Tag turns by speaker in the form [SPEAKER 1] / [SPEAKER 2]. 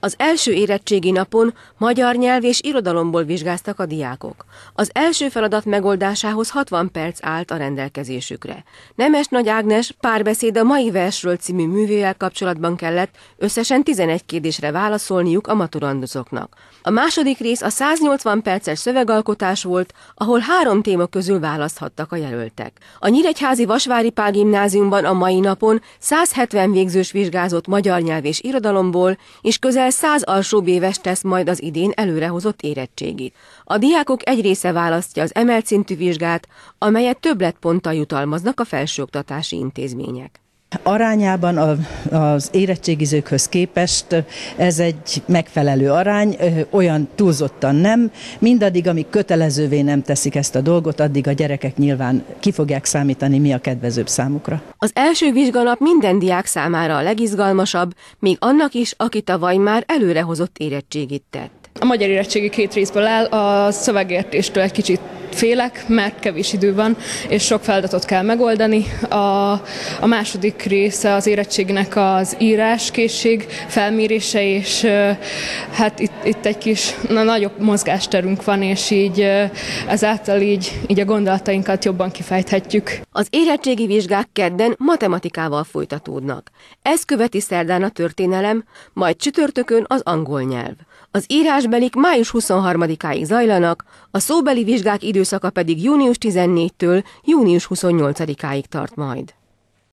[SPEAKER 1] Az első érettségi napon magyar nyelv és irodalomból vizsgáztak a diákok. Az első feladat megoldásához 60 perc állt a rendelkezésükre. Nemes Nagy Ágnes párbeszéd a mai versről című művével kapcsolatban kellett összesen 11 kérdésre válaszolniuk a maturandozoknak. A második rész a 180 perces szövegalkotás volt, ahol három téma közül választhattak a jelöltek. A Nyíregyházi Vasvári Pál gimnáziumban a mai napon 170 végzős vizsgázott magyar nyelv és irodalomból, és közel Közel száz éves tesz majd az idén előrehozott érettségit. A diákok egy része választja az emelt szintű vizsgát, amelyet többletponttal jutalmaznak a felsőoktatási intézmények.
[SPEAKER 2] Arányában az érettségizőkhöz képest ez egy megfelelő arány, olyan túlzottan nem. Mindaddig, amíg kötelezővé nem teszik ezt a dolgot, addig a gyerekek nyilván ki fogják számítani, mi a kedvezőbb számukra.
[SPEAKER 1] Az első vizsganap minden diák számára a legizgalmasabb, még annak is, aki tavaly már előrehozott érettségit tett.
[SPEAKER 3] A magyar érettségi két részből áll, a szövegértéstől egy kicsit félek, mert kevés idő van, és sok feladatot kell megoldani. A, a második része az érettségnek az íráskészség felmérése, és hát itt, itt egy kis na, nagyobb mozgásterünk van, és így ezáltal így, így a gondolatainkat jobban kifejthetjük. Az érettségi vizsgák
[SPEAKER 1] kedden matematikával folytatódnak. Ez követi szerdán a történelem, majd csütörtökön az angol nyelv. Az írásbelik május 23-áig zajlanak, a szóbeli vizsgák időszaka pedig június 14-től június 28-áig tart majd.